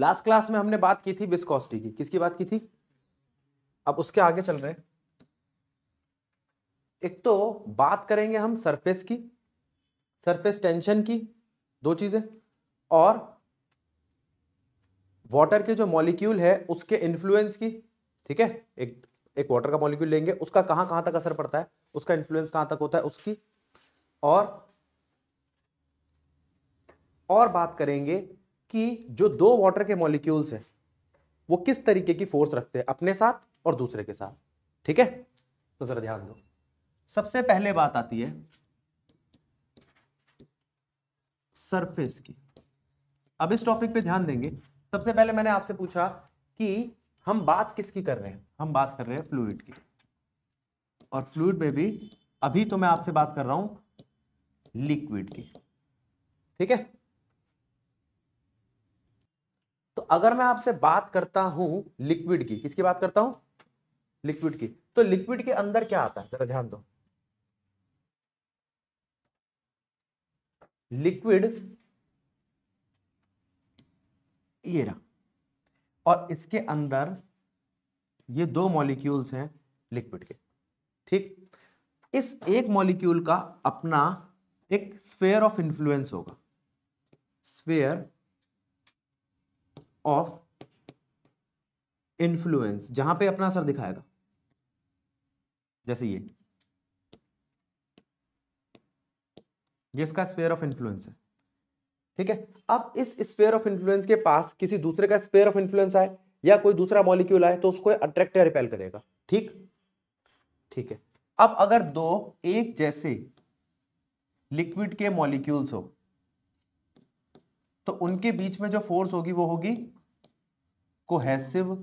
last class में हमने बात की थी विस्कोसिटी की किसकी बात की थी अब उसके आगे चल रहे हैं एक तो बात करेंगे हम सरफेस की सरफेस टेंशन की दो चीजें और वाटर के जो मॉलिक्यूल है उसके इन्फ्लुएंस की ठीक है एक एक वाटर का मॉलिक्यूल लेंगे उसका कहां कहां तक असर पड़ता है उसका इन्फ्लुएंस कहां तक होता है उसकी और और बात करेंगे कि जो दो वाटर के मॉलिक्यूल्स हैं वो किस तरीके की फोर्स रखते हैं अपने साथ और दूसरे के साथ ठीक है तो जरा ध्यान दो सबसे पहले बात आती है सरफेस की अब इस टॉपिक पे ध्यान देंगे सबसे पहले मैंने आपसे पूछा कि हम बात किसकी कर रहे हैं हम बात कर रहे हैं फ्लूड की और फ्लूड में भी अभी तो मैं आपसे बात कर रहा हूं लिक्विड की ठीक है तो अगर मैं आपसे बात करता हूं लिक्विड की किसकी बात करता हूं लिक्विड की तो लिक्विड के अंदर क्या आता है जरा ध्यान दो लिक्विड ये रहा और इसके अंदर ये दो मॉलिक्यूल्स हैं लिक्विड के ठीक इस एक मॉलिक्यूल का अपना एक स्फेयर ऑफ इन्फ्लुएंस होगा स्फेयर ऑफ इन्फ्लुएंस जहां पे अपना असर दिखाएगा जैसे ये ये इसका स्पेयर ऑफ इन्फ्लुएंस है ठीक है अब इस स्पेयर ऑफ इन्फ्लुएंस के पास किसी दूसरे का स्पेयर ऑफ इन्फ्लुएंस आए या कोई दूसरा मॉलिक्यूल आए तो उसको अट्रैक्ट या रिपेल करेगा ठीक ठीक है अब अगर दो एक जैसे लिक्विड के मॉलिक्यूल्स हो तो उनके बीच में जो फोर्स होगी वो होगी कोहेसिव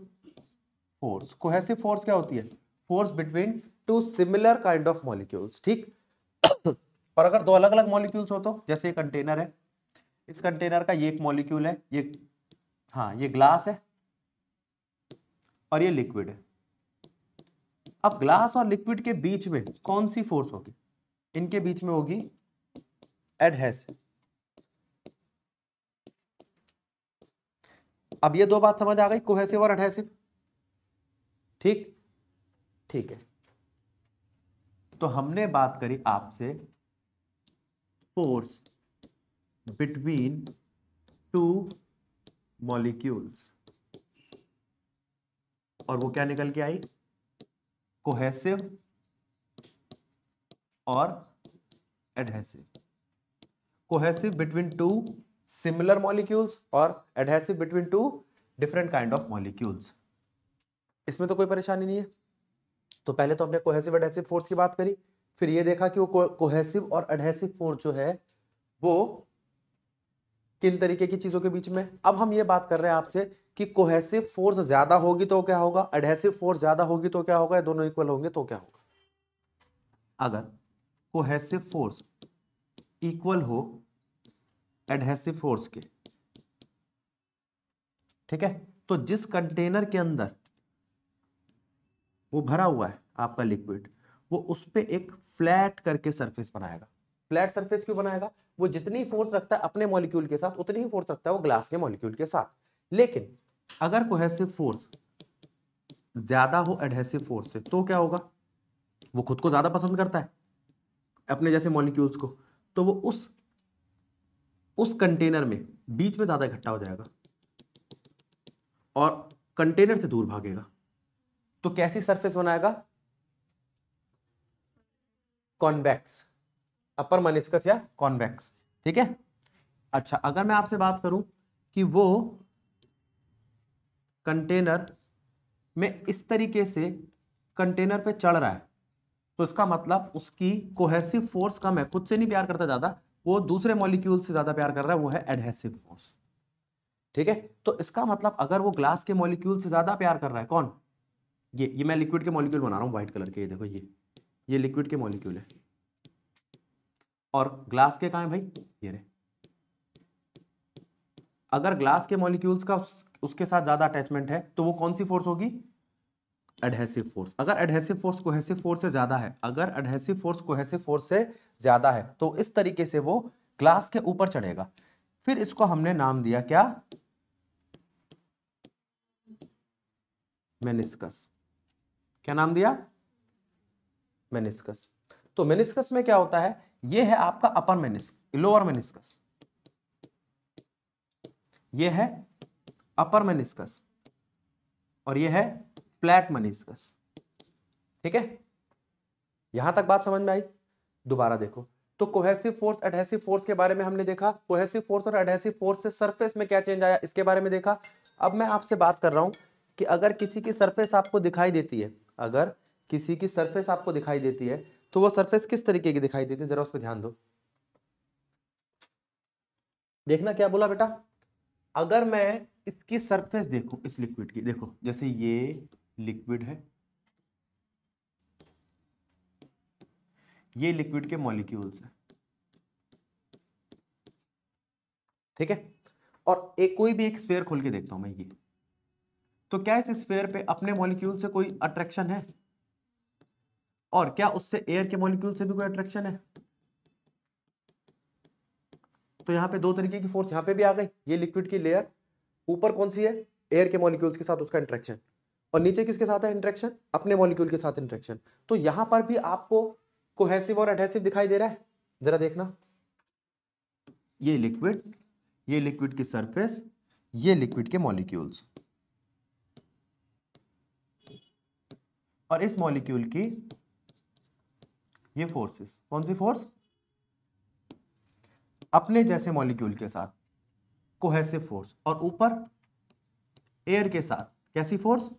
फोर्स कोहेसिव फोर्स क्या होती है force between two similar kind of molecules ठीक और अगर दो अलग अलग मॉलिक्यूल्स हो तो जैसे ये कंटेनर है इस कंटेनर का ये एक मॉलिक्यूल है ये हाँ ये ग्लास है और ये लिक्विड है अब ग्लास और लिक्विड के बीच में कौन सी फोर्स होगी इनके बीच में होगी एडहेसिव अब ये दो बात समझ आ गई कोहेसिव और अडहेसिव ठीक ठीक है तो हमने बात करी आपसे फोर्स बिटवीन टू मॉलिक्यूल्स और वो क्या निकल के आई कोहेसिव और adhesive cohesive between two similar molecules और adhesive between two different kind of molecules इसमें तो कोई परेशानी नहीं है तो पहले तो हमने कोहेसिव एडहेसिव फोर्स की बात करी फिर ये देखा कि वो कोहेसिव और एडहेसिव फोर्स जो है वो किन तरीके की चीजों के बीच में अब हम ये बात कर रहे हैं आपसे कि कोहेसिव फोर्स ज्यादा होगी तो क्या होगा एडहेसिव फोर्स ज्यादा होगी तो क्या होगा दोनों इक्वल होंगे तो क्या होगा अगर कोहेसिव फोर्स इक्वल हो एडहेसिव फोर्स के ठीक है तो जिस कंटेनर के अंदर वो भरा हुआ है आपका लिक्विड वो उस पर एक फ्लैट करके सरफेस बनाएगा फ्लैट सरफेस क्यों बनाएगा वो जितनी फोर्स रखता है अपने मॉलिक्यूल के साथ उतनी ही फोर्स रखता है वो ग्लास के मॉलिक्यूल के साथ लेकिन अगर कोहेसिव फोर्स ज्यादा हो एडहेसिव फोर्स से तो क्या होगा वो खुद को ज्यादा पसंद करता है अपने जैसे मॉलिक्यूल्स को तो वो उस उस कंटेनर में बीच में ज़्यादा इकट्ठा हो जाएगा और कंटेनर से दूर भागेगा तो कैसी सरफेस बनाएगा कॉन्वेक्स अपर मनिस्कस या कॉन्वेक्स ठीक है अच्छा अगर मैं आपसे बात करूं कि वो कंटेनर में इस तरीके से कंटेनर पे चढ़ रहा है तो इसका मतलब उसकी कोहेसिव फोर्स कम है खुद से नहीं प्यार करता ज़्यादा वो दूसरे मॉलिक्यूल से ज़्यादा प्यार कर रहा है वो है एडहेसिव फोर्स ठीक है तो इसका मतलब अगर वो ग्लास के मॉलिक्यूल से ज़्यादा प्यार कर रहा है कौन ये ये मैं लिक्विड के मॉलिक्यूल बना रहा हूँ व्हाइट कलर के ये देखो ये ये लिक्विड के मॉलिक्यूल है और ग्लास के कहा है भाई ये रहे अगर ग्लास के मॉलिक्यूल्स का उसके साथ ज़्यादा अटैचमेंट है तो वो कौन सी फोर्स होगी एडहेसिव फोर्स अगर एडहेसिव फोर्स कोहेसिव फोर्स से ज्यादा है अगर एडहेसिव फोर्स कोहेसिव फोर्स से ज्यादा है तो इस तरीके से वो ग्लास के ऊपर चढ़ेगा फिर इसको हमने नाम दिया क्या मेनिस्कस क्या नाम दिया मेनिस्कस तो मेनिस्कस में क्या होता है ये है आपका अपर मेनिस्क लोअर मेनिस्कस ये है अपर मेनिस्कस और ये है फ्लैट मनीस्कस ठीक है यहां तक बात समझ में आई दोबारा देखो तो कोहेसिव फोर्स एडहेसिव फोर्स के बारे में हमने देखा कोहेसिव फोर्स और एडहेसिव फोर्स से सरफेस में क्या चेंज आया इसके बारे में देखा अब मैं आपसे बात कर रहा हूं कि अगर किसी की सरफेस आपको दिखाई देती है अगर किसी की सरफेस आपको दिखाई देती है तो वो सरफेस किस तरीके की दिखाई देती है जरा उस पर ध्यान दो देखना क्या बोला बेटा अगर मैं इसकी सरफेस देखू इस लिक्विड की देखो जैसे ये लिक्विड है ये लिक्विड के मॉलिक्यूल्स हैं ठीक है और एक कोई भी एक स्फेयर खोल के देखता हूं मैं ये तो क्या इस स्फेयर पे अपने मॉलिक्यूल से कोई अट्रैक्शन है और क्या उससे एयर के मॉलिक्यूल से भी कोई अट्रैक्शन है तो यहां पे दो तरीके की फोर्स यहां पे भी आ गई ये लिक्विड की लेयर ऊपर कौन सी है एयर के मॉलिक्यूल्स के साथ उसका इंट्रेक्शन और नीचे किसके साथ है इंट्रैक्शन अपने मॉलिक्यूल के साथ इंट्रेक्शन तो यहां पर भी आपको कोहेसिव और एडहेसिव दिखाई दे रहा है जरा देखना ये लिक्विड ये लिक्विड की सरफेस ये लिक्विड के मॉलिक्यूल्स और इस मॉलिक्यूल की ये फोर्सेस कौन सी फोर्स अपने जैसे मॉलिक्यूल के साथ कोहेसिव फोर्स और ऊपर एयर के साथ कैसी फोर्स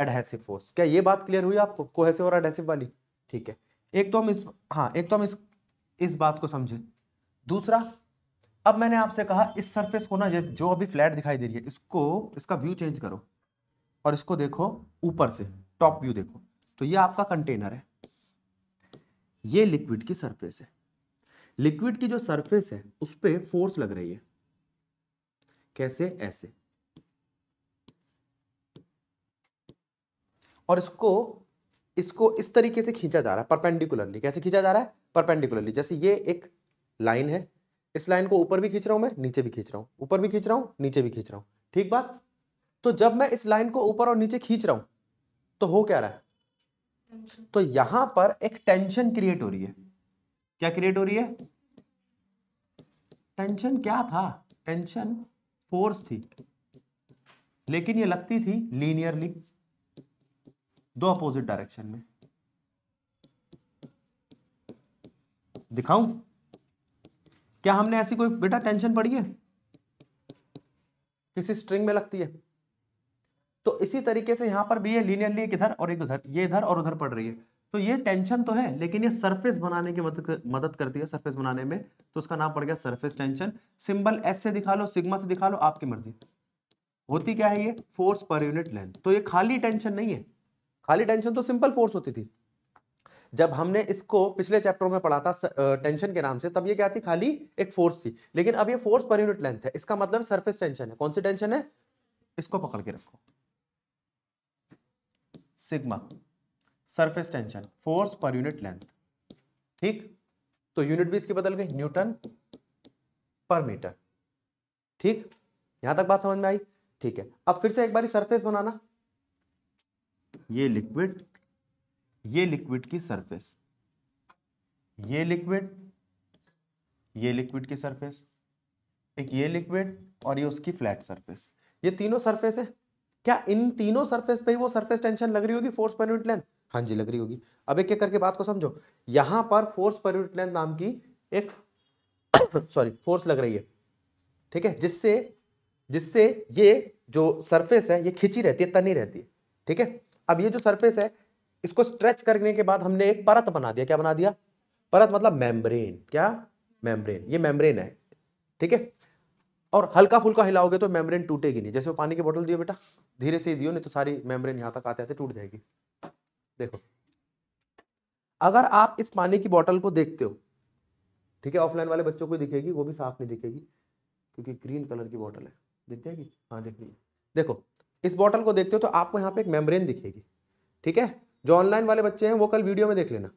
एडहेसिव फोर्स क्या ये बात क्लियर हुई आपको कोहेसिव और एडहेसिव वाली ठीक है एक तो हम इस हाँ एक तो हम इस इस बात को समझे दूसरा अब मैंने आपसे कहा इस सरफेस को ना जो अभी फ्लैट दिखाई दे रही है इसको इसका व्यू चेंज करो और इसको देखो ऊपर से टॉप व्यू देखो तो ये आपका कंटेनर है ये लिक्विड की सरफेस है लिक्विड की जो सरफेस है उस पर फोर्स लग रही है कैसे ऐसे और इसको इसको इस तरीके से खींचा जा रहा है परपेंडिकुलरली कैसे खींचा जा रहा है परपेंडिकुलरली जैसे ये एक लाइन है इस लाइन को ऊपर भी खींच रहा हूं मैं नीचे भी खींच रहा हूं ऊपर भी खींच रहा हूं नीचे भी खींच रहा हूं ठीक बात तो जब मैं इस लाइन को ऊपर और नीचे खींच रहा हूं तो हो क्या रहा है तो यहां पर एक टेंशन क्रिएट हो रही है क्या क्रिएट हो रही है टेंशन क्या था टेंशन फोर्स थी लेकिन ये लगती थी लीनियरली दो अपोजिट डायरेक्शन में दिखाऊं क्या हमने ऐसी कोई बेटा टेंशन पड़ी है किसी स्ट्रिंग में लगती है तो इसी तरीके से यहां पर भी ये लीनियरली एक इधर और एक उधर ये इधर और उधर पड़ रही है तो ये टेंशन तो है लेकिन ये सरफेस बनाने की मदद मदद करती है सरफेस बनाने में तो उसका नाम पड़ गया सरफेस टेंशन सिंबल एस से दिखा लो सिग्मा से दिखा लो आपकी मर्जी होती क्या है ये फोर्स पर यूनिट लेंथ तो ये खाली टेंशन नहीं है खाली टेंशन तो सिंपल फोर्स होती थी जब हमने इसको पिछले चैप्टर में पढ़ा था टेंशन के नाम से तब ये क्या थी खाली एक फोर्स थी लेकिन अब ये फोर्स पर यूनिट लेंथ है इसका मतलब सरफेस टेंशन है कौन सी टेंशन है इसको पकड़ के रखो sigma surface tension force per unit length ठीक तो यूनिट भी इसकी बदल गई न्यूटन पर मीटर ठीक यहां तक बात समझ में आई ठीक है अब फिर से एक बार सरफेस बनाना ये लिक्विड ये लिक्विड की सरफेस ये लिक्विड ये लिक्विड की सरफेस एक ये लिक्विड और ये उसकी फ्लैट सरफेस ये तीनों सरफेस है क्या इन तीनों सरफेस पे ही वो सरफेस टेंशन लग रही होगी फोर्स पर यूनिट लेंथ हाँ जी लग रही होगी अब एक एक करके बात को समझो यहां पर फोर्स पर यूनिट लेंथ नाम की एक सॉरी फोर्स लग रही है ठीक है जिससे जिससे ये जो सरफेस है ये खिंची रहती है तनी रहती है ठीक है अब ये जो सरफेस है इसको स्ट्रेच करने के बाद हमने एक परत बना दिया क्या बना दिया परत मतलब मेम्ब्रेन क्या मेम्ब्रेन ये मेम्ब्रेन है ठीक है और हल्का फुल्का हिलाओगे तो मेम्ब्रेन टूटेगी नहीं जैसे वो पानी की बोतल दियो बेटा धीरे से ही दियो नहीं तो सारी मेम्ब्रेन यहां तक आते आते टूट जाएगी देखो अगर आप इस पानी की बोतल को देखते हो ठीक है ऑफलाइन वाले बच्चों को दिखेगी वो भी साफ नहीं दिखेगी क्योंकि ग्रीन कलर की बोतल है दिख जाएगी हाँ देख लीजिए देखो इस बॉटल को देखते हो तो आपको यहाँ पे एक मेम्ब्रेन दिखेगी ठीक है जो ऑनलाइन वाले बच्चे हैं वो कल वीडियो में देख लेना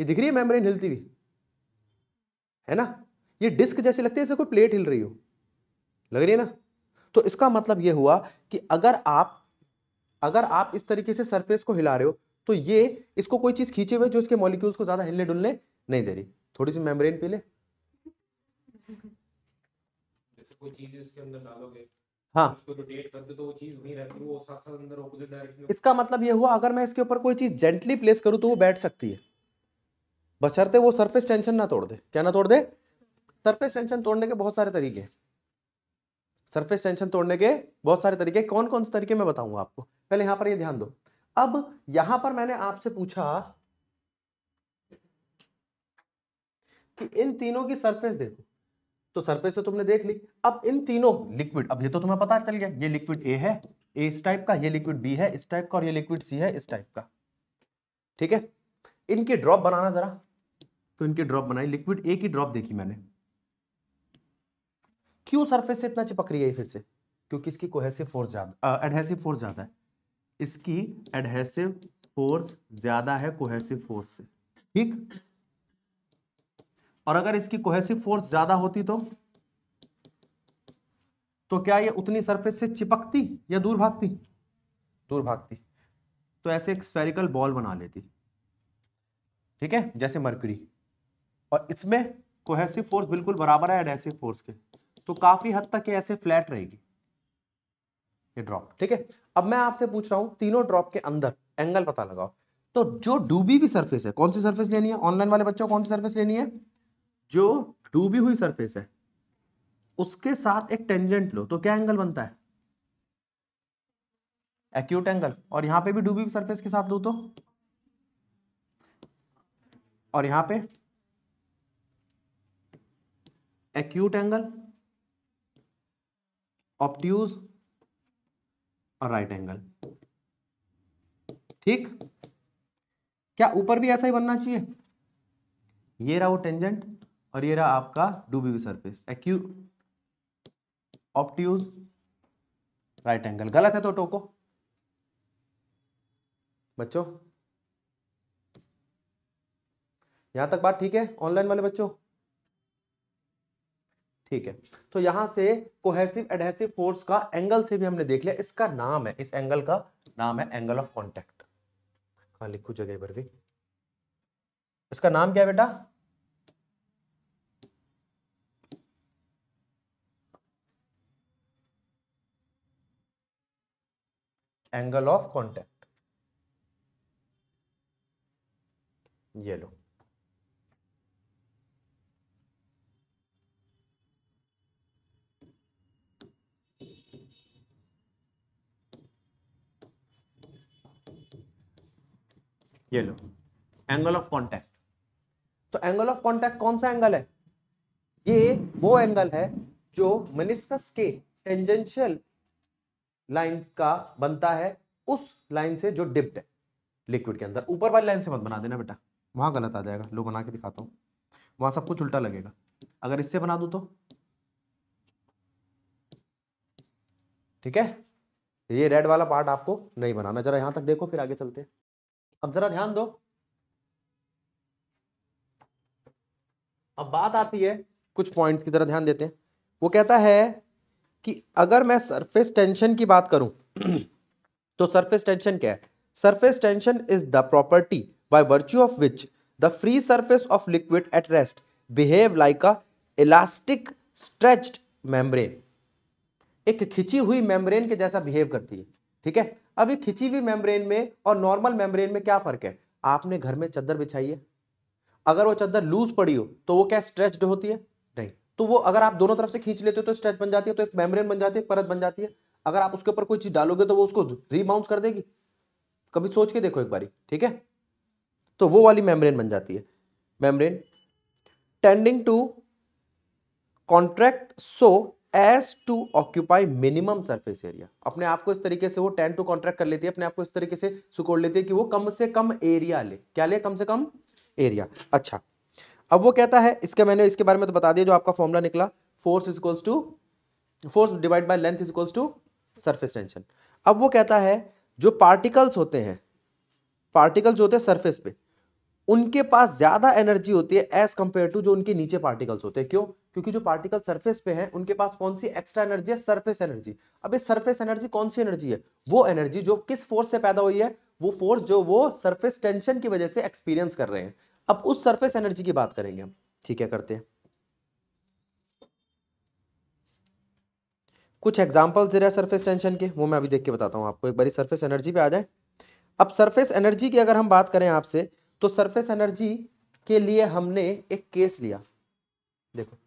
ये दिख रही है मेम्ब्रेन हिलती हुई है ना ये डिस्क जैसी लगती है जैसे कोई प्लेट हिल रही हो लग रही है ना तो इसका मतलब ये हुआ कि अगर आप अगर आप इस तरीके से सरफेस को हिला रहे हो तो ये इसको कोई चीज़ खींचे हुए जो इसके मॉलिक्यूल्स को ज़्यादा हिलने डुलने नहीं दे रही थोड़ी सी मेम्ब्रेन पी ले जैसे कोई चीज इसके अंदर डालोगे हाँ तो इसका मतलब ये हुआ अगर मैं इसके ऊपर कोई चीज जेंटली प्लेस करूं तो वो बैठ सकती है बशर्ते वो सरफेस टेंशन ना तोड़ दे क्या ना तोड़ दे सरफेस टेंशन तोड़ने के बहुत सारे तरीके सरफेस टेंशन तोड़ने के बहुत सारे तरीके कौन कौन से तरीके मैं बताऊंगा आपको पहले यहां पर ये ध्यान दो अब यहां पर मैंने आपसे पूछा कि इन तीनों की सरफेस देखो तो सरफेस से तुमने देख ली अब इन तीनों लिक्विड अब ये तो तुम्हें पता चल गया ये लिक्विड ए है ए इस टाइप का ये लिक्विड बी है इस टाइप का और ये लिक्विड सी है इस टाइप का ठीक है इनकी ड्रॉप बनाना जरा तो इनकी ड्रॉप बनाई लिक्विड ए की ड्रॉप देखी मैंने क्यों सरफेस से इतना चिपक रही है फिर से क्योंकि इसकी कोहेसिव फोर्स ज्यादा एडहेसिव फोर्स ज्यादा है इसकी एडहेसिव फोर्स ज्यादा है कोहेसिव फोर्स से ठीक और अगर इसकी कोहेसिव फोर्स ज्यादा होती तो तो क्या ये उतनी सरफेस से चिपकती या दूर भागती दूर भागती तो ऐसे एक स्फेरिकल बॉल बना लेती ठीक है जैसे मरकरी और इसमें कोहेसिव फोर्स बिल्कुल बराबर है एडहेसिव फोर्स के तो काफी हद तक ये ऐसे फ्लैट रहेगी ये ड्रॉप ठीक है अब मैं आपसे पूछ रहा हूं तीनों ड्रॉप के अंदर एंगल पता लगाओ तो जो डूबी हुई सरफेस है कौन सी सरफेस लेनी है ऑनलाइन वाले बच्चों कौन सी सरफेस लेनी है जो डूबी हुई सरफेस है उसके साथ एक टेंजेंट लो तो क्या एंगल बनता है एक्यूट एंगल और यहां पे भी डूबी हुई सरफेस के साथ लो तो और यहां पे एक्यूट एंगल ऑप्ट्यूज और राइट एंगल ठीक क्या ऊपर भी ऐसा ही बनना चाहिए ये रहा वो टेंजेंट और ये रहा आपका डूबी हुई surface acute obtuse right angle गलत है तो टोको बच्चों यहां तक बात ठीक है ऑनलाइन वाले बच्चों ठीक है तो यहां से कोहेसिव एडहेसिव फोर्स का एंगल से भी हमने देख लिया इसका नाम है इस एंगल का नाम है एंगल ऑफ कॉन्टेक्ट हाँ लिखू जगह पर भी इसका नाम क्या बेटा एंगल ऑफ कॉन्टैक्ट ये लो ये लो एंगल ऑफ कॉन्टैक्ट तो एंगल ऑफ कॉन्टैक्ट कौन सा एंगल है ये वो एंगल है जो मनिस्कस के टेंजेंशियल लाइन का बनता है उस लाइन से जो डिप्ट है लिक्विड के अंदर ऊपर वाली लाइन से मत बना देना बेटा वहां गलत आ जाएगा लो बना के दिखाता हूँ वहां सब कुछ उल्टा लगेगा अगर इससे बना दो तो ठीक है ये रेड वाला पार्ट आपको नहीं बनाना जरा यहां तक देखो फिर आगे चलते हैं अब जरा ध्यान दो अब बात आती है कुछ पॉइंट्स की तरह ध्यान देते हैं वो कहता है कि अगर मैं सरफेस टेंशन की बात करूं तो सरफेस टेंशन क्या है surface tension is the property by virtue of which the free surface of liquid at rest behave like a elastic stretched membrane एक खिंची हुई मेम्ब्रेन के जैसा बिहेव करती है ठीक है अब ये खिंची हुई मेम्ब्रेन में और नॉर्मल मेम्ब्रेन में क्या फर्क है आपने घर में चादर बिछाई है अगर वो चादर लूज पड़ी हो तो वो क्या स्ट्रेच्ड होती है तो वो अगर आप दोनों तरफ से खींच लेते हो तो स्ट्रेच बन जाती है तो एक मेम्ब्रेन बन जाती है परत बन जाती है अगर आप उसके ऊपर कोई चीज डालोगे तो वो उसको रीबाउंस कर देगी कभी सोच के देखो एक बारी ठीक है तो वो वाली मेम्ब्रेन बन जाती है membrane tending to contract so as to occupy minimum surface area अपने आप को इस तरीके से वो टेंड टू कॉन्ट्रैक्ट कर लेती है अपने आप को इस तरीके से सुकोड़ लेती है कि वो कम से कम एरिया ले क्या ले कम से कम एरिया अच्छा अब वो कहता है इसके मैंने इसके बारे में तो बता दिया जो आपका फॉर्मूला निकला force is equals to force divide by length is equals to surface tension अब वो कहता है जो पार्टिकल्स होते हैं पार्टिकल्स होते हैं सरफेस पे उनके पास ज़्यादा एनर्जी होती है एज कम्पेयर टू जो उनके नीचे पार्टिकल्स होते हैं क्यों क्योंकि जो पार्टिकल सरफेस पे हैं उनके पास कौन सी एक्स्ट्रा एनर्जी है सरफेस एनर्जी अब इस सरफेस एनर्जी कौन सी एनर्जी है वो एनर्जी जो किस फोर्स से पैदा हुई है वो फोर्स जो वो सरफेस टेंशन की वजह से एक्सपीरियंस कर रहे हैं अब उस सरफेस एनर्जी की बात करेंगे हम ठीक है करते हैं कुछ एग्जाम्पल्स दे रहे हैं सरफेस टेंशन के वो मैं अभी देख के बताता हूँ आपको एक बारी सरफेस एनर्जी पे आ जाए अब सरफेस एनर्जी की अगर हम बात करें आपसे तो सरफेस एनर्जी के लिए हमने एक केस लिया देखो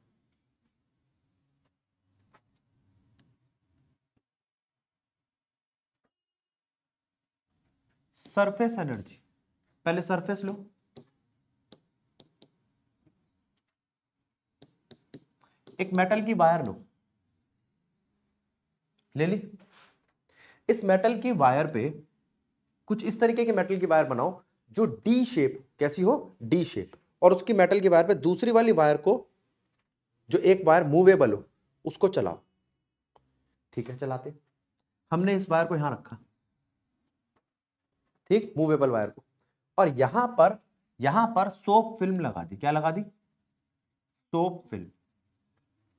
सरफेस एनर्जी पहले सरफेस लो एक मेटल की वायर लो ले ली इस मेटल की वायर पे कुछ इस तरीके की मेटल की वायर बनाओ जो डी शेप कैसी हो डी शेप और उसकी मेटल की वायर पे दूसरी वाली वायर को जो एक वायर मूवेबल हो उसको चलाओ ठीक है चलाते हमने इस वायर को यहां रखा ठीक मूवेबल वायर को और यहां पर यहां पर सोप फिल्म लगा दी क्या लगा दी सोप फिल्म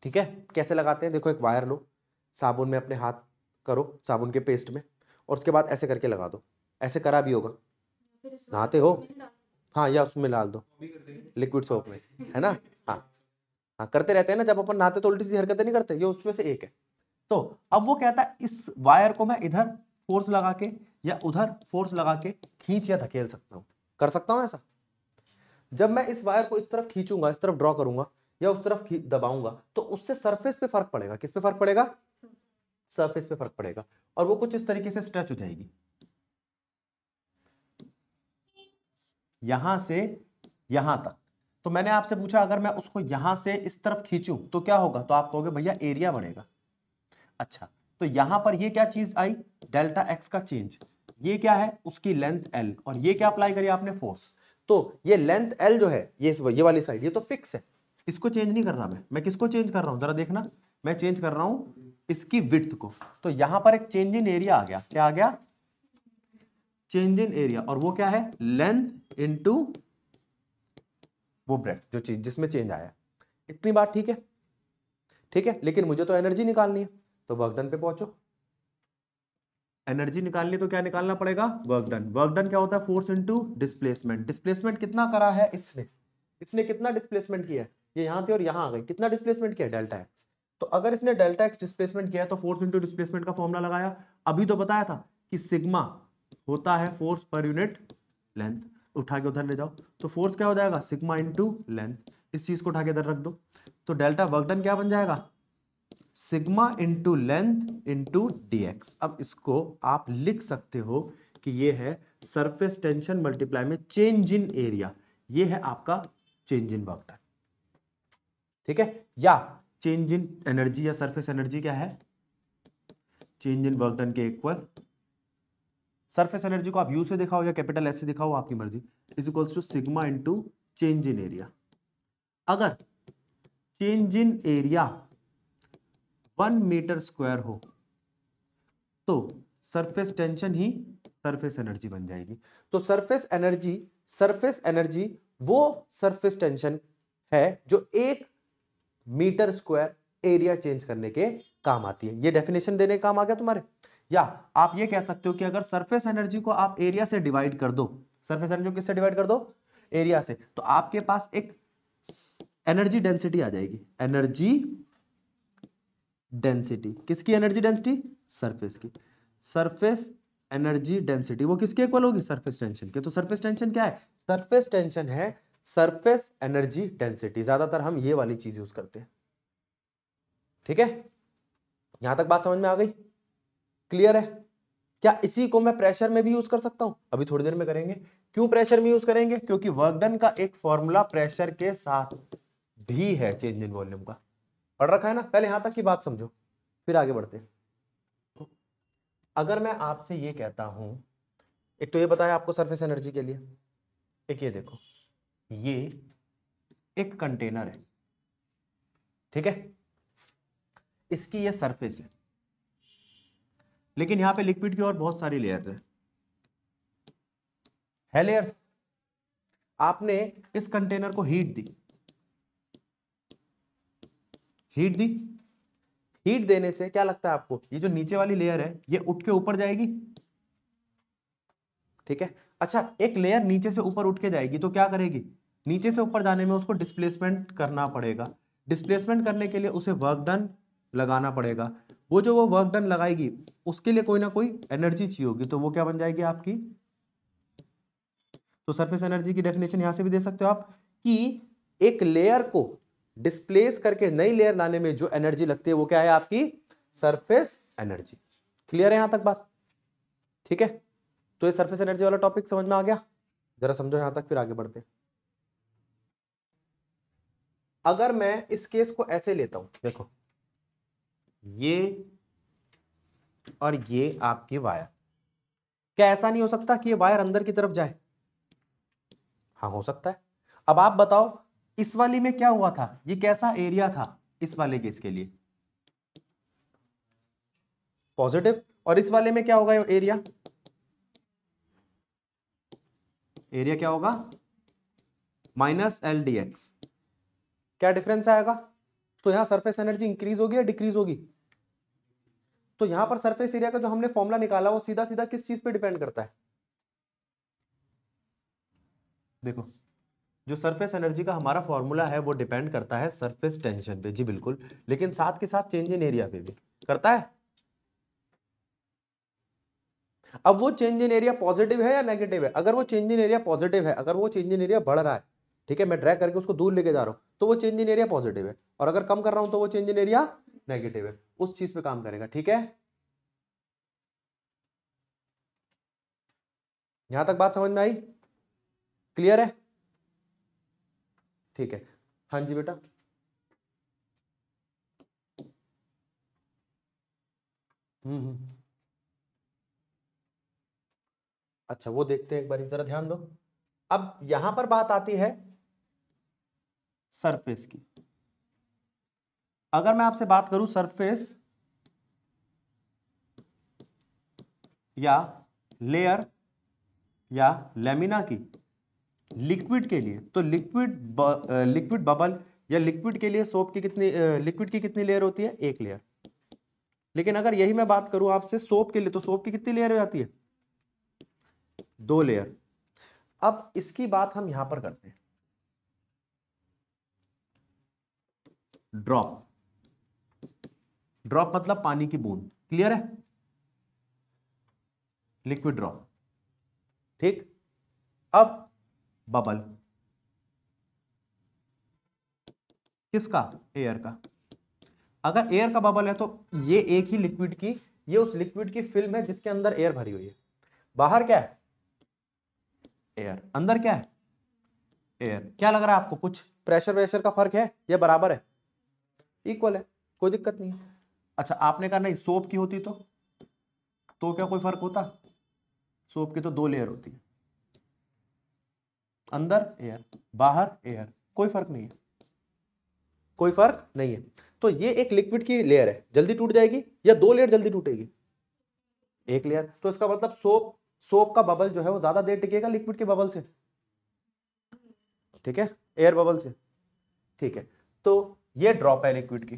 ठीक है कैसे लगाते हैं देखो एक वायर लो साबुन में अपने हाथ करो साबुन के पेस्ट में और उसके बाद ऐसे करके लगा दो ऐसे करा भी होगा नहाते हो हाँ या उसमें डाल दो लिक्विड सोप में है ना हाँ हाँ करते रहते हैं ना जब अपन नहाते तो उल्टी सी हरकतें नहीं करते ये उसमें से एक है तो अब वो कहता है इस वायर को मैं इधर फोर्स लगा के या उधर फोर्स लगा के खींच या धकेल सकता हूँ कर सकता हूँ ऐसा जब मैं इस वायर को इस तरफ खींचूंगा इस तरफ ड्रॉ करूंगा या उस तरफ दबाऊंगा तो उससे सरफेस पे फर्क पड़ेगा किस पे फर्क पड़ेगा सरफेस पे फर्क पड़ेगा और वो कुछ इस तरीके से स्ट्रेच हो जाएगी यहां से यहां तक तो मैंने आपसे पूछा अगर मैं उसको यहां से इस तरफ खींचू तो क्या होगा तो आप कहोगे भैया एरिया बढ़ेगा अच्छा तो यहां पर ये क्या चीज आई डेल्टा एक्स का चेंज ये क्या है उसकी लेंथ एल और ये क्या अप्लाई करी आपने फोर्स तो ये लेंथ एल जो है ये ये वाली साइड ये तो फिक्स है इसको चेंज नहीं कर रहा मैं मैं किसको चेंज कर रहा हूँ जरा देखना मैं चेंज कर रहा हूँ इसकी विथ को तो यहां पर एक चेंज इन एरिया आ गया क्या आ गया चेंज इन एरिया और वो क्या है लेंथ इनटू वो ब्रेथ जो चीज जिसमें चेंज आया इतनी बात ठीक है ठीक है लेकिन मुझे तो एनर्जी निकालनी है तो वर्क डन पे पहुंचो एनर्जी निकालनी तो क्या निकालना पड़ेगा वर्क डन वर्क डन क्या होता है फोर्स इनटू डिस्प्लेसमेंट डिस्प्लेसमेंट कितना करा है इसने इसने कितना डिस्प्लेसमेंट किया है ये यहाँ थी और यहाँ आ गई कितना डिस्प्लेसमेंट किया डेल्टा एक्स तो अगर इसने डेल्टा एक्स डिस्प्लेसमेंट किया तो फोर्स इंटू डिस्प्लेसमेंट का फॉर्मुला लगाया अभी तो बताया था कि सिग्मा होता है फोर्स पर यूनिट लेंथ उठा के उधर ले जाओ तो फोर्स क्या हो जाएगा सिग्मा इंटू लेंथ इस चीज को उठा के इधर रख दो तो डेल्टा वर्कडन क्या बन जाएगा sigma into length into dx अब इसको आप लिख सकते हो कि ये है सरफेस टेंशन मल्टीप्लाई में चेंज इन एरिया ये है आपका चेंज इन वर्कडन ठीक है या चेंज इन एनर्जी या सरफेस एनर्जी क्या है चेंज इन वर्क डन के इक्वल सरफेस एनर्जी को आप यू से दिखाओ या कैपिटल एस से दिखाओ आपकी मर्जी is equal to sigma into change in area अगर change in area one metre square हो तो सरफेस टेंशन ही सरफेस एनर्जी बन जाएगी तो सरफेस एनर्जी सरफेस एनर्जी वो सरफेस टेंशन है जो एक मीटर स्क्वायर एरिया चेंज करने के काम आती है ये डेफिनेशन देने का काम आ गया तुम्हारे या आप ये कह सकते हो कि अगर सरफेस एनर्जी को आप एरिया से डिवाइड कर दो सरफेस एनर्जी किससे डिवाइड कर दो एरिया से तो आपके पास एक एनर्जी डेंसिटी आ जाएगी एनर्जी डेंसिटी किसकी एनर्जी डेंसिटी सरफेस की सरफेस एनर्जी डेंसिटी वो किसके इक्वल होगी सरफेस टेंशन के तो सरफेस टेंशन क्या है सरफेस टेंशन है सरफेस एनर्जी डेंसिटी ज्यादातर हम ये वाली चीज यूज करते हैं ठीक है यहां तक बात समझ में आ गई क्लियर है क्या इसी को मैं प्रेशर में भी यूज कर सकता हूं अभी थोड़ी देर में करेंगे क्यों प्रेशर में यूज करेंगे क्योंकि वर्कडन का एक फॉर्मूला प्रेशर के साथ भी है चेंज इन वॉल्यूम का पढ़ रखा है ना पहले यहां तक की बात समझो फिर आगे बढ़ते हैं अगर मैं आपसे ये कहता हूं एक तो ये बताया आपको सरफेस एनर्जी के लिए एक ये देखो ये एक कंटेनर है ठीक है इसकी ये सरफेस है लेकिन यहां पे लिक्विड की और बहुत सारी लेयर्स है है लेयर्स आपने इस कंटेनर को हीट दी हीट दी हीट देने से क्या लगता है आपको ये जो नीचे वाली लेयर है ये उठ के ऊपर जाएगी ठीक है अच्छा एक लेयर नीचे से ऊपर उठ के जाएगी तो क्या करेगी नीचे से ऊपर जाने में उसको डिस्प्लेसमेंट करना पड़ेगा डिस्प्लेसमेंट करने के लिए उसे वर्क डन लगाना पड़ेगा वो जो वो वर्क डन लगाएगी उसके लिए कोई ना कोई एनर्जी चाहिए होगी तो वो क्या बन जाएगी आपकी तो सरफेस एनर्जी की डेफिनेशन यहां से भी दे सकते हो आप कि एक लेयर को डिस्प्लेस करके नई लेयर लाने में जो एनर्जी लगती है वो क्या है आपकी सरफेस एनर्जी क्लियर है यहां तक बात ठीक है तो ये सरफेस एनर्जी वाला टॉपिक समझ में आ गया जरा समझो यहां तक फिर आगे बढ़ते हैं अगर मैं इस केस को ऐसे लेता हूं देखो ये और ये आपकी वायर क्या ऐसा नहीं हो सकता कि ये वायर अंदर की तरफ जाए हाँ हो सकता है अब आप बताओ इस वाली में क्या हुआ था ये कैसा एरिया था इस वाले केस के लिए पॉजिटिव और इस वाले में क्या होगा एरिया एरिया क्या होगा माइनस एल डी एक्स क्या डिफरेंस आएगा तो यहां सरफेस एनर्जी इंक्रीज होगी या डिक्रीज होगी तो यहां पर सरफेस एरिया का जो हमने फॉर्मूला निकाला वो सीधा सीधा किस चीज पे डिपेंड करता है देखो जो सरफेस एनर्जी का हमारा फॉर्मूला है वो डिपेंड करता है सरफेस टेंशन पे जी बिल्कुल लेकिन साथ के साथ चेंज इन एरिया पे भी करता है अब वो चेंज इन एरिया पॉजिटिव है या नेगेटिव है अगर वो चेंज इन एरिया पॉजिटिव है अगर वो चेंज इन एरिया बढ़ रहा है ठीक है मैं ड्रैग करके उसको दूर लेके जा रहा हूँ तो वो चेंज इन एरिया पॉजिटिव है और अगर कम कर रहा हूँ तो वो चेंज इन एरिया नेगेटिव है उस चीज पे काम करेगा ठीक है यहां तक बात समझ में आई क्लियर है ठीक है हाँ जी बेटा हम्म, हम्म, हम्म अच्छा वो देखते हैं एक बार जरा ध्यान दो अब यहां पर बात आती है सरफेस की अगर मैं आपसे बात करूं सरफेस या लेयर या लेमिना की लिक्विड के लिए तो लिक्विड लिक्विड बबल या लिक्विड के लिए सोप की कितनी लिक्विड की कितनी लेयर होती है एक लेयर लेकिन अगर यही मैं बात करूं आपसे सोप के लिए तो सोप की कितनी लेयर हो जाती है दो लेयर अब इसकी बात हम यहां पर करते हैं ड्रॉप ड्रॉप मतलब पानी की बूंद क्लियर है लिक्विड ड्रॉप ठीक अब बबल किसका एयर का अगर एयर का बबल है तो ये एक ही लिक्विड की ये उस लिक्विड की फिल्म है जिसके अंदर एयर भरी हुई है बाहर क्या है एयर अंदर क्या है एयर क्या लग रहा है आपको कुछ प्रेशर वेशर का फर्क है या बराबर है इक्वल है कोई दिक्कत नहीं है अच्छा आपने कहा नहीं सोप की होती तो तो क्या कोई फर्क होता सोप की तो दो लेयर होती है अंदर एयर बाहर एयर कोई फर्क नहीं है कोई फर्क नहीं है तो ये एक लिक्विड की लेयर है जल्दी टूट जाएगी या दो लेयर जल्दी टूटेगी एक लेयर तो इसका मतलब सोप सोप का बबल जो है वो ज्यादा देर टिकेगा लिक्विड के बबल से ठीक है एयर बबल से ठीक है तो ये ड्रॉप है लिक्विड की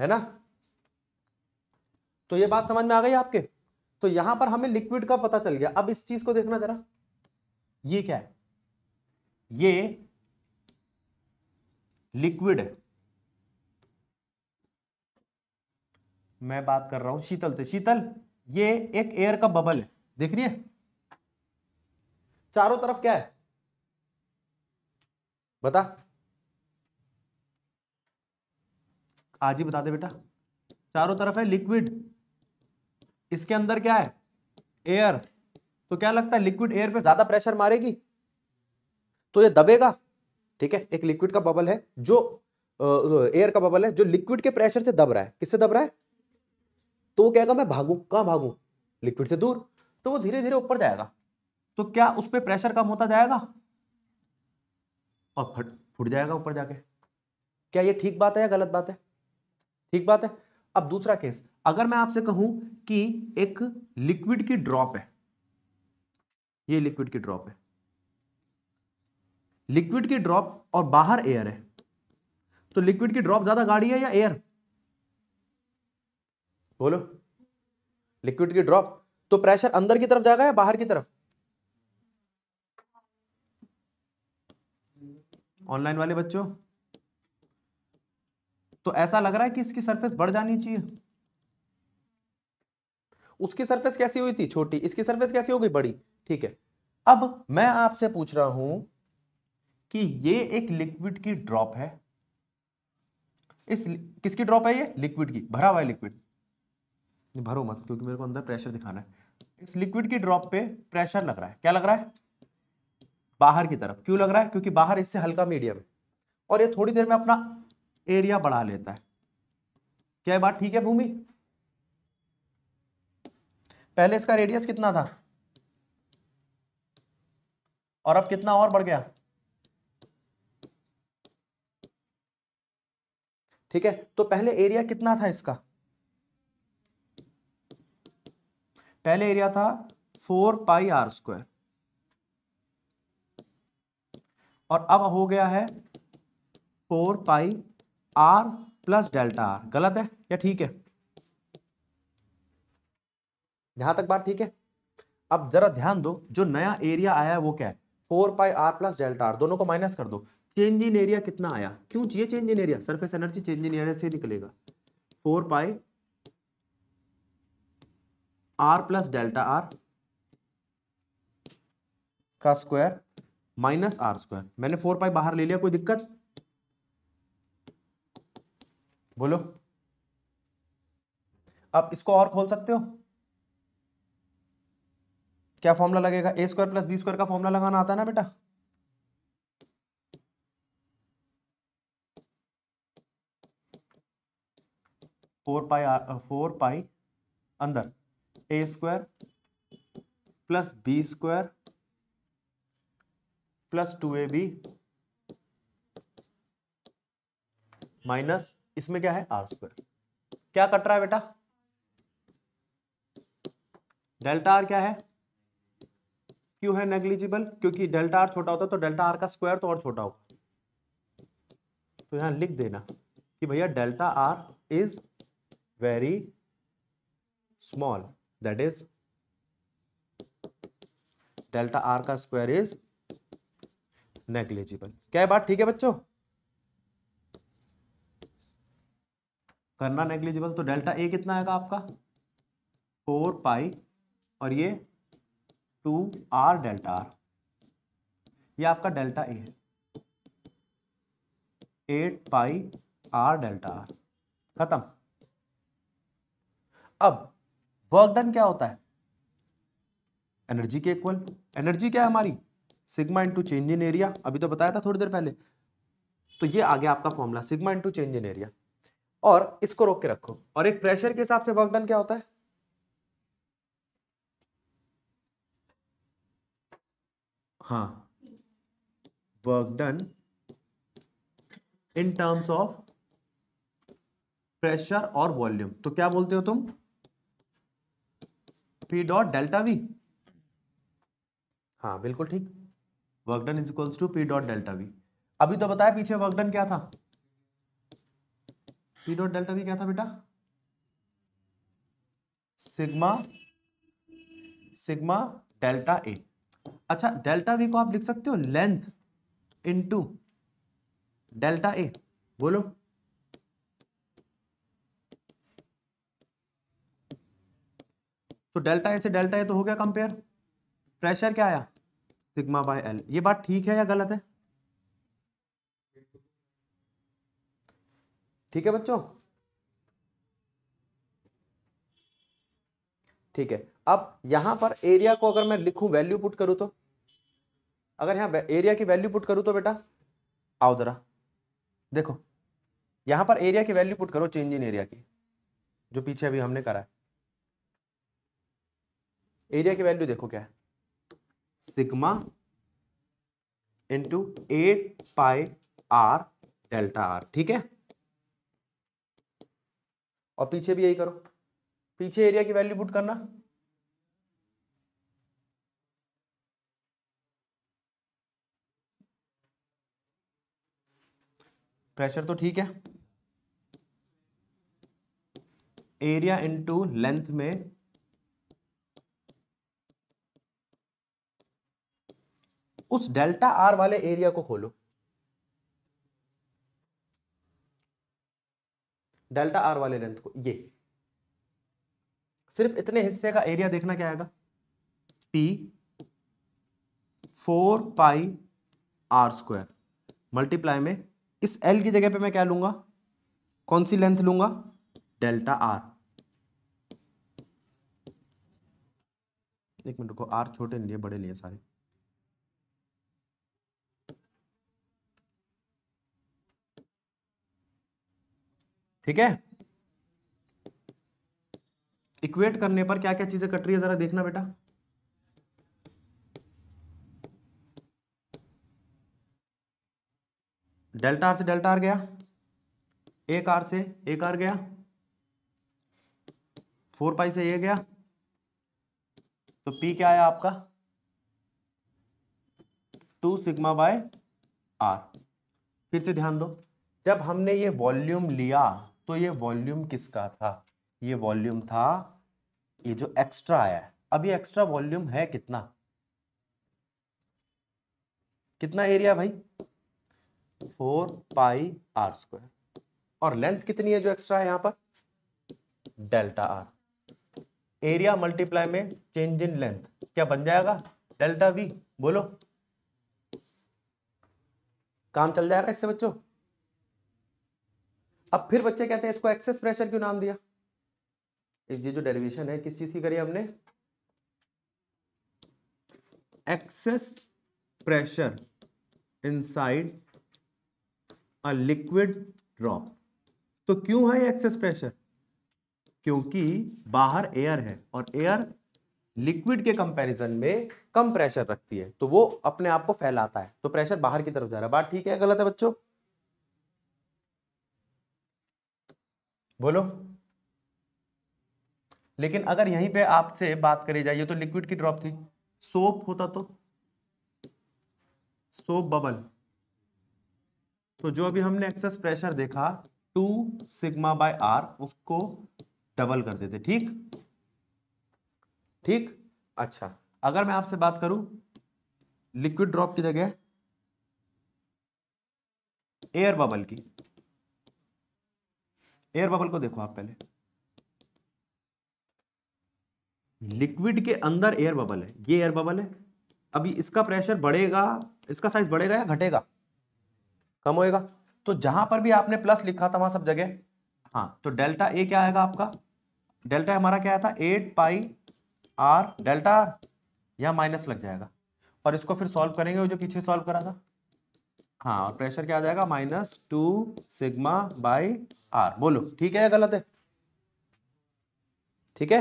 है ना तो ये बात समझ में आ गई आपके तो यहां पर हमें लिक्विड का पता चल गया अब इस चीज को देखना जरा ये क्या है ये लिक्विड है मैं बात कर रहा हूं शीतल से शीतल ये एक एयर का बबल है देख रही है चारों तरफ क्या है बता आज ही बता दे बेटा चारों तरफ है लिक्विड इसके अंदर क्या है एयर तो क्या लगता है लिक्विड एयर पे ज्यादा प्रेशर मारेगी तो ये दबेगा ठीक है एक लिक्विड का बबल है जो एयर का बबल है जो लिक्विड के प्रेशर से दब रहा है किससे दब रहा है तो वो कहेगा मैं भागू कहाँ भागू लिक्विड से दूर तो वो धीरे धीरे ऊपर जाएगा तो क्या उस पर प्रेशर कम होता जाएगा और फट फुट जाएगा ऊपर जाके क्या ये ठीक बात है या गलत बात है ठीक बात है अब दूसरा केस अगर मैं आपसे कहूं कि एक लिक्विड की ड्रॉप है ये लिक्विड की ड्रॉप है लिक्विड की ड्रॉप और बाहर एयर है तो लिक्विड की ड्रॉप ज्यादा गाड़ी है या एयर बोलो लिक्विड की ड्रॉप तो प्रेशर अंदर की तरफ जाएगा या बाहर की तरफ ऑनलाइन वाले बच्चों तो ऐसा लग रहा है कि इसकी सरफेस बढ़ जानी चाहिए उसकी सरफेस कैसी हुई थी छोटी इसकी सरफेस कैसी हो गई बड़ी ठीक है अब मैं आपसे पूछ रहा हूं कि ये एक लिक्विड की ड्रॉप है इस किसकी ड्रॉप है ये लिक्विड की भरा हुआ है लिक्विड भरो मत क्योंकि मेरे को अंदर प्रेशर दिखाना है इस लिक्विड की ड्रॉप पे प्रेशर लग रहा है क्या लग रहा है बाहर की तरफ क्यों लग रहा है क्योंकि बाहर इससे हल्का मीडियम है और ये थोड़ी देर में अपना एरिया बढ़ा लेता है क्या बात ठीक है भूमि पहले इसका रेडियस कितना था और अब कितना और बढ़ गया ठीक है तो पहले एरिया कितना था इसका पहले एरिया था फोर पाई आर स्क्वायर और अब हो गया है four pi R plus delta R गलत है या ठीक है यहां तक बात ठीक है अब जरा ध्यान दो जो नया एरिया आया है वो क्या है four pi R plus delta R दोनों को माइनस कर दो चेंज इन एरिया कितना आया क्यों चाहिए change in area surface energy change in area से निकलेगा four pi R plus delta R का स्क्वायर माइनस आर स्क्वायर मैंने फोर पाई बाहर ले लिया कोई दिक्कत बोलो आप इसको और खोल सकते हो क्या फॉर्मूला लगेगा A square plus B square का फॉर्मूला लगाना आता है ना बेटा four pi R four pi अंदर A square plus B square plus two A B minus इसमें क्या है आर स्क्वायर क्या कट रहा है बेटा डेल्टा आर क्या है क्यों है नेग्लिजिबल क्योंकि डेल्टा आर छोटा होता है तो डेल्टा आर का स्क्वायर तो और छोटा होगा तो यहां लिख देना कि भैया delta R is very small that is delta R का स्क्वायर इज नेग्लिजिबल क्या बात ठीक है बच्चों करना नेग्लिजिबल तो डेल्टा ए तो कितना आएगा आपका फोर पाई और ये टू आर डेल्टा आर ये आपका डेल्टा ए है eight pi R delta R खत्म अब वर्क डन क्या होता है एनर्जी के इक्वल एनर्जी क्या है हमारी sigma into change in area अभी तो बताया था थोड़ी देर पहले तो ये आ गया आपका formula sigma into change in area और इसको रोक के रखो और एक प्रेशर के हिसाब से वर्क डन क्या होता है हाँ work done in terms of pressure और वॉल्यूम तो क्या बोलते हो तुम पी डॉट डेल्टा वी हाँ बिल्कुल ठीक work done is equals to P dot delta V अभी तो बताया पीछे वर्कडन क्या था पी डॉट डेल्टा भी क्या था बेटा सिग्मा सिग्मा डेल्टा ए अच्छा डेल्टा वी को आप लिख सकते हो लेंथ इनटू डेल्टा ए बोलो तो डेल्टा ए से डेल्टा ए तो हो गया कंपेयर प्रेशर क्या आया सिग्मा बाय एल ये बात ठीक है या गलत है ठीक है बच्चों ठीक है अब यहां पर एरिया को अगर मैं लिखूं वैल्यू पुट करूं तो अगर यहां एरिया की वैल्यू पुट करूं तो बेटा आओ जरा देखो यहां पर एरिया की वैल्यू पुट करो चेंज इन एरिया की जो पीछे अभी हमने करा है एरिया की वैल्यू देखो क्या है sigma into eight pi R delta R ठीक है और पीछे भी यही करो पीछे एरिया की वैल्यू पुट करना प्रेशर तो ठीक है एरिया इनटू लेंथ में उस डेल्टा आर वाले एरिया को खोलो डेल्टा आर वाले लेंथ को ये सिर्फ इतने हिस्से का एरिया देखना क्या आएगा P four pi R square multiply में इस एल की जगह पे मैं क्या लूंगा कौन सी लेंथ लूंगा डेल्टा आर एक मिनट रुको आर छोटे लिए बड़े लिए सारे ठीक है इक्वेट करने पर क्या क्या चीजें कट रही है जरा देखना बेटा डेल्टा आर से डेल्टा आर गया एक आर से एक आर गया फोर पाई से ये गया तो पी क्या आया आपका टू सिग्मा बाय आर फिर से ध्यान दो जब हमने ये वॉल्यूम लिया तो ये वॉल्यूम किसका था ये वॉल्यूम था ये जो एक्स्ट्रा आया है अब ये एक्स्ट्रा वॉल्यूम है कितना कितना एरिया भाई फोर पाई आर स्क्वायर और लेंथ कितनी है जो एक्स्ट्रा है यहां पर डेल्टा आर एरिया मल्टीप्लाई में चेंज इन लेंथ क्या बन जाएगा डेल्टा वी बोलो काम चल जाएगा इससे बच्चों अब फिर बच्चे कहते हैं इसको एक्सेस प्रेशर क्यों नाम दिया ये जो डेरिवेशन है किस चीज की करी हमने excess pressure inside a liquid drop तो क्यों है एक्सेस प्रेशर क्योंकि बाहर एयर है और एयर लिक्विड के कंपैरिजन में कम प्रेशर रखती है तो वो अपने आप को फैलाता है तो प्रेशर बाहर की तरफ जा रहा है बात ठीक है गलत है बच्चों बोलो लेकिन अगर यहीं पे आपसे बात करी जाइए तो लिक्विड की ड्रॉप थी सोप होता तो सोप बबल तो जो अभी हमने एक्सेस प्रेशर देखा टू सिग्मा बाय आर उसको डबल कर देते ठीक ठीक अच्छा अगर मैं आपसे बात करूं लिक्विड ड्रॉप की जगह एयर बबल की एयर बबल को देखो आप पहले लिक्विड के अंदर एयर बबल है ये एयर बबल है अभी इसका प्रेशर बढ़ेगा इसका साइज बढ़ेगा या घटेगा कम होएगा तो जहां पर भी आपने प्लस लिखा था वहां सब जगह हाँ तो डेल्टा ए क्या आएगा आपका डेल्टा हमारा क्या आया था eight pi R delta R या माइनस लग जाएगा और इसको फिर सॉल्व करेंगे वो जो पीछे सॉल्व करा था हाँ और प्रेशर क्या आ जाएगा minus two sigma by R बोलो ठीक है या गलत है ठीक है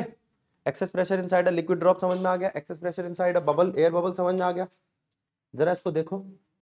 excess pressure inside a liquid drop समझ में आ गया excess pressure inside side bubble air bubble समझ में आ गया जरा इसको देखो